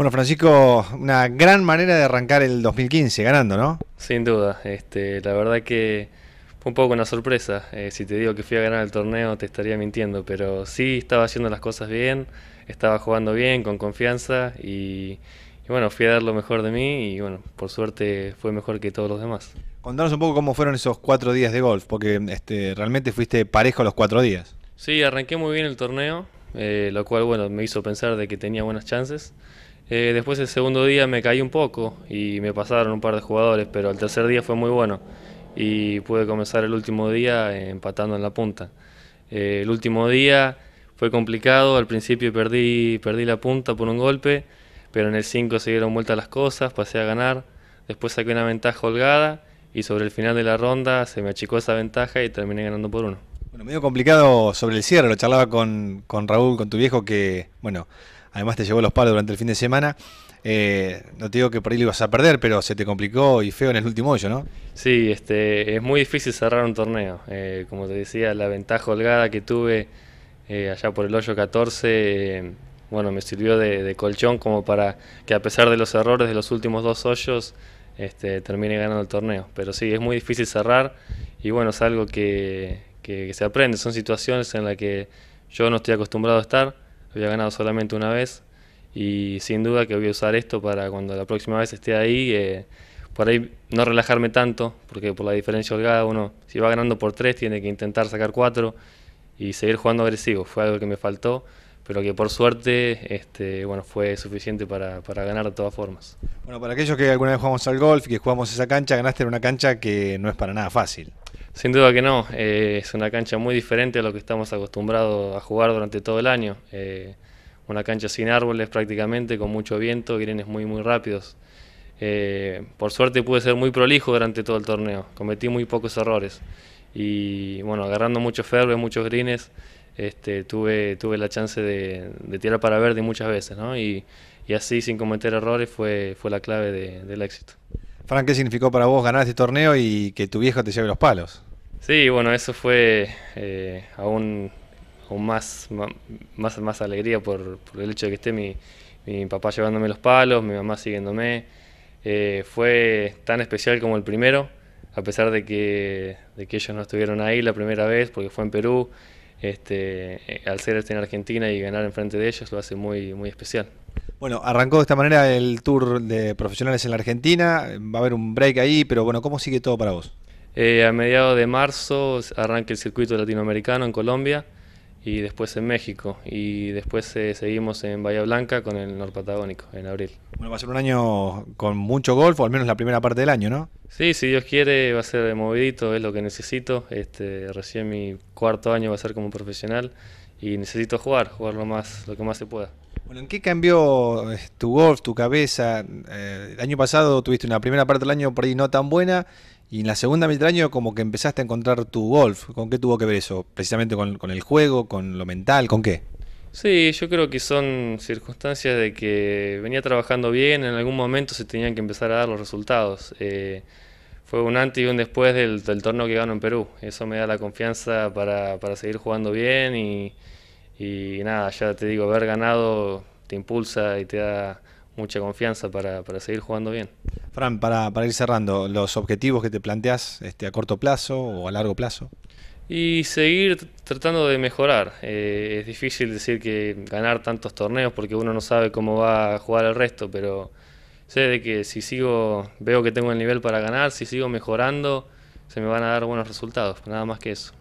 Bueno, Francisco, una gran manera de arrancar el 2015, ganando, ¿no? Sin duda, este, la verdad que fue un poco una sorpresa. Eh, si te digo que fui a ganar el torneo, te estaría mintiendo, pero sí estaba haciendo las cosas bien, estaba jugando bien, con confianza y, bueno, fui a dar lo mejor de mí y bueno, por suerte fue mejor que todos los demás. Contanos un poco cómo fueron esos cuatro días de golf, porque este, realmente fuiste parejo los cuatro días. Sí, arranqué muy bien el torneo, eh, lo cual bueno me hizo pensar de que tenía buenas chances. Eh, después el segundo día me caí un poco y me pasaron un par de jugadores, pero el tercer día fue muy bueno y pude comenzar el último día empatando en la punta. Eh, el último día fue complicado, al principio perdí, perdí la punta por un golpe, pero en el 5 se dieron vueltas las cosas, pasé a ganar, después saqué una ventaja holgada y sobre el final de la ronda se me achicó esa ventaja y terminé ganando por uno. Bueno, medio complicado sobre el cierre, lo charlaba con, con Raúl, con tu viejo, que bueno además te llevó los palos durante el fin de semana. Eh, no te digo que por ahí lo ibas a perder, pero se te complicó y feo en el último hoyo, ¿no? Sí, este, es muy difícil cerrar un torneo. Eh, como te decía, la ventaja holgada que tuve eh, allá por el hoyo 14, bueno, me sirvió de, colchón como para que a pesar de los errores de los últimos dos hoyos, este, termine ganando el torneo. Pero sí, es muy difícil cerrar y bueno, es algo que se aprende. Son situaciones en las que yo no estoy acostumbrado a estar había ganado solamente una vez y sin duda que voy a usar esto para cuando la próxima vez esté ahí, eh, por ahí no relajarme tanto, porque por la diferencia holgada uno si va ganando por tres tiene que intentar sacar cuatro y seguir jugando agresivo, fue algo que me faltó pero que por suerte este, bueno, fue suficiente para, para, ganar de todas formas. Bueno, para aquellos que alguna vez jugamos al golf, que jugamos esa cancha, ganaste en una cancha que no es para nada fácil. Sin duda que no, eh, es una cancha muy diferente a lo que estamos acostumbrados a jugar durante todo el año. Eh, una cancha sin árboles prácticamente, con mucho viento, grines muy muy rápidos. Eh, por suerte pude ser muy prolijo durante todo el torneo, cometí muy pocos errores y bueno, agarrando muchos ferves, muchos grines, este, tuve, tuve la chance de, tirar para verde muchas veces y, así sin cometer errores fue, fue la clave del éxito. Fran, ¿qué significó para vos ganar este torneo y que tu viejo te lleve los palos? Sí, bueno, eso fue eh, aún, aún más, más, más alegría por, el hecho de que esté mi, papá llevándome los palos, mi mamá siguiéndome. Eh, fue tan especial como el primero, a pesar de que, que ellos no estuvieron ahí la primera vez, porque fue en Perú. Este, eh, al ser este en Argentina y ganar enfrente de ellos lo hace muy, muy especial. Bueno, arrancó de esta manera el tour de profesionales en la Argentina, va a haber un break ahí, pero bueno, ¿cómo sigue todo para vos? Eh, a mediados de marzo arranca el circuito latinoamericano en Colombia y después en México y después eh, seguimos en Bahía Blanca con el Patagónico en abril. Bueno, va a ser un año con mucho golf, o al menos la primera parte del año, ¿no? Sí, si Dios quiere va a ser movidito, es lo que necesito. Este, recién mi cuarto año va a ser como profesional y necesito jugar, jugar lo, más, lo que más se pueda. Bueno, ¿en qué cambió eh, tu golf, tu cabeza? el año pasado tuviste una primera parte del año por ahí no tan buena y en la segunda mitad del año como que empezaste a encontrar tu golf. ¿Con qué tuvo que ver eso? ¿Precisamente con, el juego, con lo mental, con qué? Sí, yo creo que son circunstancias de que venía trabajando bien, en algún momento se tenían que empezar a dar los resultados. Eh, fue un antes y un después del, torneo que ganó en Perú. Eso me da la confianza para, seguir jugando bien y nada, ya te digo, haber ganado te impulsa y te da mucha confianza para, seguir jugando bien. Fran, para, para, ir cerrando, ¿los objetivos que te planteas este, a corto plazo o a largo plazo? Y seguir tratando de mejorar. Eh, es difícil decir que ganar tantos torneos porque uno no sabe cómo va a jugar el resto, pero sé de que si sigo, veo que tengo el nivel para ganar, si sigo mejorando, se me van a dar buenos resultados, nada más que eso.